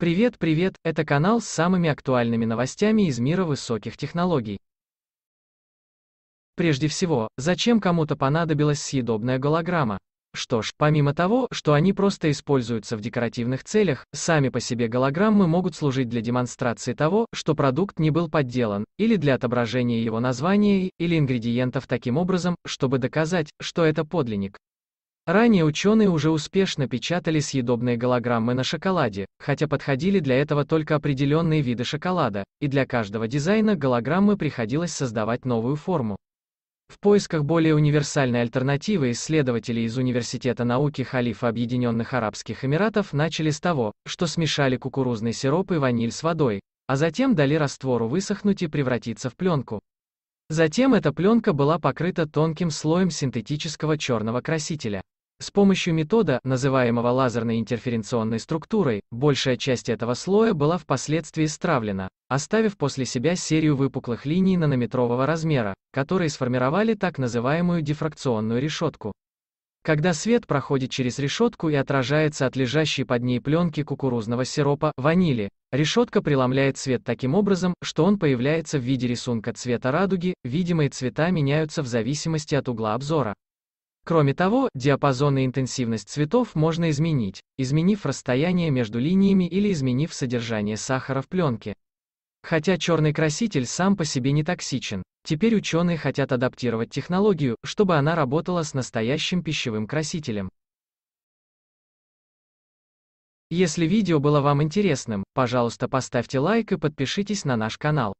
Привет, привет, это канал с самыми актуальными новостями из мира высоких технологий. Прежде всего, зачем кому-то понадобилась съедобная голограмма? Что ж, помимо того, что они просто используются в декоративных целях, сами по себе голограммы могут служить для демонстрации того, что продукт не был подделан, или для отображения его названия или ингредиентов таким образом, чтобы доказать, что это подлинник. Ранее ученые уже успешно печатали съедобные голограммы на шоколаде, хотя подходили для этого только определенные виды шоколада, и для каждого дизайна голограммы приходилось создавать новую форму. В поисках более универсальной альтернативы исследователи из Университета науки Халифа Объединенных Арабских Эмиратов начали с того, что смешали кукурузный сироп и ваниль с водой, а затем дали раствору высохнуть и превратиться в пленку. Затем эта пленка была покрыта тонким слоем синтетического черного красителя. С помощью метода, называемого лазерной интерференционной структурой, большая часть этого слоя была впоследствии стравлена, оставив после себя серию выпуклых линий нанометрового размера, которые сформировали так называемую дифракционную решетку. Когда свет проходит через решетку и отражается от лежащей под ней пленки кукурузного сиропа, ванили, решетка преломляет свет таким образом, что он появляется в виде рисунка цвета радуги, видимые цвета меняются в зависимости от угла обзора. Кроме того, диапазон и интенсивность цветов можно изменить, изменив расстояние между линиями или изменив содержание сахара в пленке. Хотя черный краситель сам по себе не токсичен, теперь ученые хотят адаптировать технологию, чтобы она работала с настоящим пищевым красителем. Если видео было вам интересным, пожалуйста поставьте лайк и подпишитесь на наш канал.